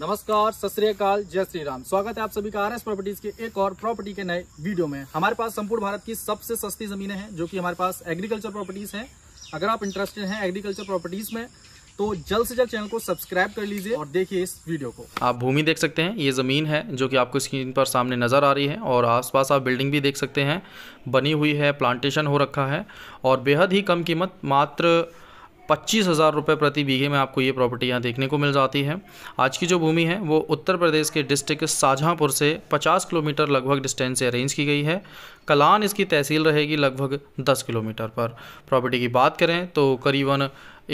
नमस्कार सत श्रीकाल जय श्री राम स्वागत है आप सभी का आर एस प्रॉपर्टीज के एक और प्रॉपर्टी के नए वीडियो में हमारे पास संपूर्ण भारत की सबसे सस्ती जमीनें हैं जो कि हमारे पास एग्रीकल्चर प्रॉपर्टीज हैं अगर आप इंटरेस्टेड हैं एग्रीकल्चर प्रॉपर्टीज में तो जल्द से जल्द चैनल को सब्सक्राइब कर लीजिए और देखिए इस वीडियो को आप भूमि देख सकते हैं ये ज़मीन है जो कि आपको स्क्रीन पर सामने नज़र आ रही है और आसपास आप बिल्डिंग भी देख सकते हैं बनी हुई है प्लांटेशन हो रखा है और बेहद ही कम कीमत मात्र पच्चीस हज़ार रुपये प्रति बीघे में आपको ये प्रॉपर्टी यहाँ देखने को मिल जाती है आज की जो भूमि है वो उत्तर प्रदेश के डिस्ट्रिक्ट शाहजहाँपुर से 50 किलोमीटर लगभग डिस्टेंस से अरेंज की गई है कलान इसकी तहसील रहेगी लगभग 10 किलोमीटर पर प्रॉपर्टी की बात करें तो करीबन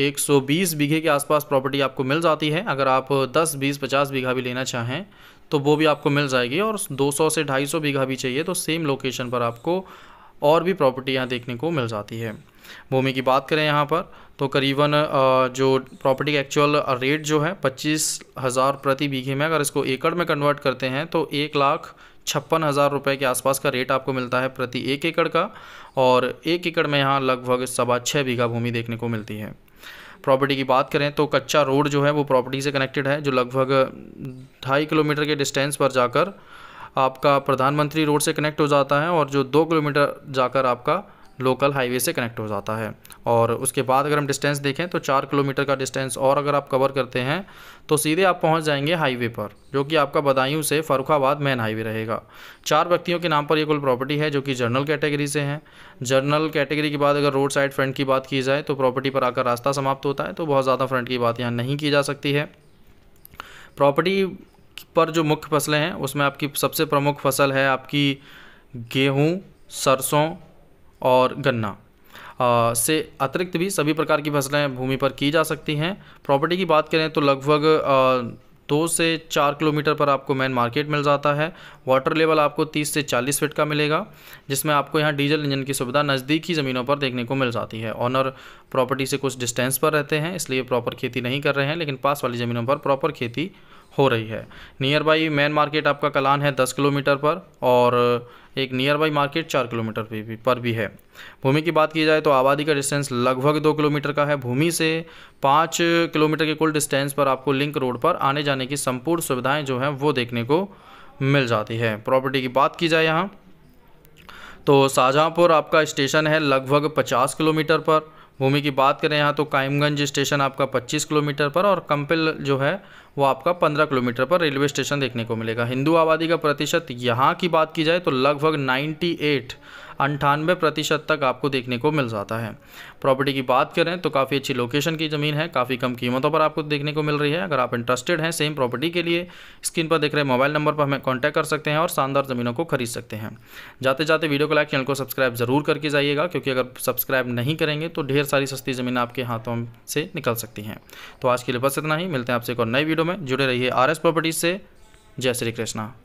120 बीघे के आसपास प्रॉपर्टी आपको मिल जाती है अगर आप 10 20 50 बीघा भी लेना चाहें तो वो भी आपको मिल जाएगी और 200 से 250 बीघा भी चाहिए तो सेम लोकेशन पर आपको और भी प्रॉपर्टी यहाँ देखने को मिल जाती है भूमि की बात करें यहाँ पर तो करीबन जो प्रॉपर्टी का एक्चुअल रेट जो है पच्चीस हज़ार प्रति बीघे में अगर इसको एकड़ में कन्वर्ट करते हैं तो एक लाख छप्पन हज़ार रुपये के आसपास का रेट आपको मिलता है प्रति एक एकड़ का और एक एकड़ में यहाँ लगभग सवा छः बीघा भूमि देखने को मिलती है प्रॉपर्टी की बात करें तो कच्चा रोड जो है वो प्रॉपर्टी से कनेक्टेड है जो लगभग ढाई किलोमीटर के डिस्टेंस पर जाकर आपका प्रधानमंत्री रोड से कनेक्ट हो जाता है और जो दो किलोमीटर जाकर आपका लोकल हाईवे से कनेक्ट हो जाता है और उसके बाद अगर हम डिस्टेंस देखें तो चार किलोमीटर का डिस्टेंस और अगर आप कवर करते हैं तो सीधे आप पहुंच जाएंगे हाईवे पर जो कि आपका बदायूं से फ़रुखाबाद मेन हाईवे रहेगा चार व्यक्तियों के नाम पर ये कुल प्रॉपर्टी है जो कि जर्नल कैटेगरी से है जर्नल कैटेगरी के बाद अगर रोड साइड फ्रंट की बात की जाए तो प्रॉपर्टी पर आकर रास्ता समाप्त होता है तो बहुत ज़्यादा फ्रंट की बात यहाँ नहीं की जा सकती है प्रॉपर्टी पर जो मुख्य फसलें हैं उसमें आपकी सबसे प्रमुख फसल है आपकी गेहूँ सरसों और गन्ना आ, से अतिरिक्त भी सभी प्रकार की फसलें भूमि पर की जा सकती हैं प्रॉपर्टी की बात करें तो लगभग दो से चार किलोमीटर पर आपको मेन मार्केट मिल जाता है वाटर लेवल आपको 30 से 40 फीट का मिलेगा जिसमें आपको यहाँ डीजल इंजन की सुविधा नज़दीकी ज़मीनों पर देखने को मिल जाती है ऑनर प्रॉपर्टी से कुछ डिस्टेंस पर रहते हैं इसलिए प्रॉपर खेती नहीं कर रहे हैं लेकिन पास वाली ज़मीनों पर प्रॉपर खेती हो रही है नियर बाई मेन मार्केट आपका कलान है दस किलोमीटर पर और एक नियर बाई मार्केट चार किलोमीटर भी, पर भी है भूमि की बात की जाए तो आबादी का डिस्टेंस लगभग दो किलोमीटर का है भूमि से पाँच किलोमीटर के कुल डिस्टेंस पर आपको लिंक रोड पर आने जाने की संपूर्ण सुविधाएं जो हैं वो देखने को मिल जाती है प्रॉपर्टी की बात की जाए यहाँ तो शाहजहाँपुर आपका स्टेशन है लगभग पचास किलोमीटर पर भूमि की बात करें यहाँ तो कायमगंज स्टेशन आपका 25 किलोमीटर पर और कंपिल जो है वो आपका पंद्रह किलोमीटर पर रेलवे स्टेशन देखने को मिलेगा हिंदू आबादी का प्रतिशत यहाँ की बात की जाए तो लगभग नाइन्टी एट अंठानवे प्रतिशत तक आपको देखने को मिल जाता है प्रॉपर्टी की बात करें तो काफ़ी अच्छी लोकेशन की ज़मीन है काफ़ी कम कीमतों पर आपको देखने को मिल रही है अगर आप इंटरेस्टेड हैं सेम प्रॉपर्टी के लिए स्क्रीन पर देख रहे मोबाइल नंबर पर हमें कॉन्टैक्ट कर सकते हैं और शानदार ज़मीनों को खरीद सकते हैं जाते जाते वीडियो को लाइक चैनल को सब्सक्राइब ज़रूर करके जाइएगा क्योंकि अगर सब्सक्राइब नहीं करेंगे तो ढेर सारी सस्ती ज़मीन आपके हाथों से निकल सकती हैं तो आज के लिए बस इतना ही मिलते हैं आपसे एक और नई वीडियो वीडियो में जुड़े रहिए आर एस प्रॉपर्टीज से जय श्री कृष्णा